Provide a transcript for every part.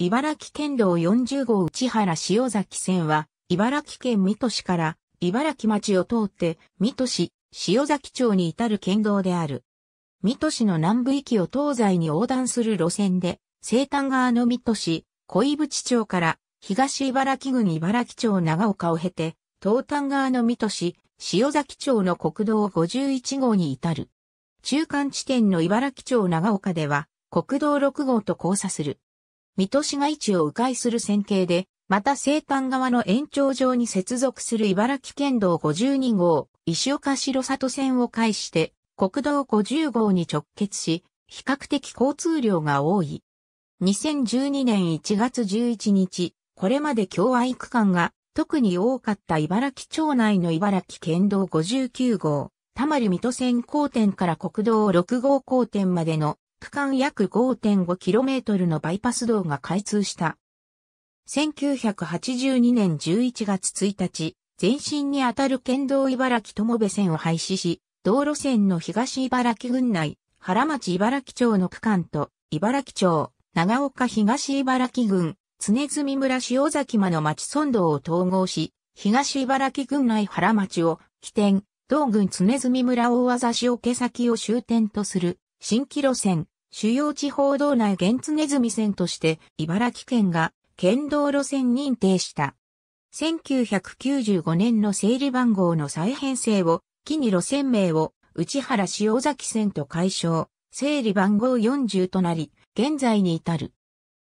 茨城県道40号内原塩崎線は、茨城県水戸市から茨城町を通って、水戸市、塩崎町に至る県道である。水戸市の南部域を東西に横断する路線で、西端側の水戸市、小井淵町から東茨城郡茨城町長岡を経て、東端側の水戸市、塩崎町の国道51号に至る。中間地点の茨城町長岡では、国道6号と交差する。水戸市街地を迂回する線形で、また西端側の延長上に接続する茨城県道52号、石岡城里線を介して、国道50号に直結し、比較的交通量が多い。2012年1月11日、これまで共愛区間が特に多かった茨城町内の茨城県道59号、たまり水戸線交点から国道6号交点までの区間約 5.5km のバイパス道が開通した。1982年11月1日、前身にあたる県道茨城友部線を廃止し、道路線の東茨城郡内、原町茨城町の区間と、茨城町、長岡東茨城郡、常住村塩崎間の町村道を統合し、東茨城郡内原町を起点、同郡常住村大技塩毛先を終点とする新規路線主要地方道内原ズ住線として茨城県が県道路線認定した。1995年の整理番号の再編成を、機に路線名を内原塩崎線と解消、整理番号40となり、現在に至る。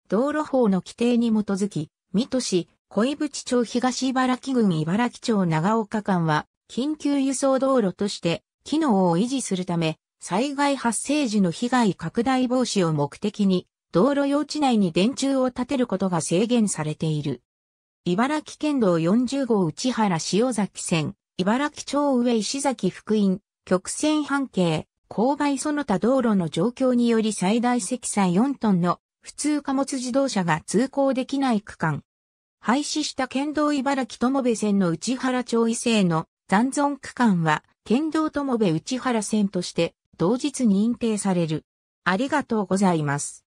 道路法の規定に基づき、水戸市、小井淵町東茨城郡茨城町長岡間は、緊急輸送道路として、機能を維持するため、災害発生時の被害拡大防止を目的に、道路用地内に電柱を建てることが制限されている。茨城県道40号内原塩崎線、茨城町上石崎福音、曲線半径、勾配その他道路の状況により最大積載4トンの普通貨物自動車が通行できない区間。廃止した県道茨城友部線の内原町伊勢の残存区間は、県道友部内原線として同日認定される。ありがとうございます。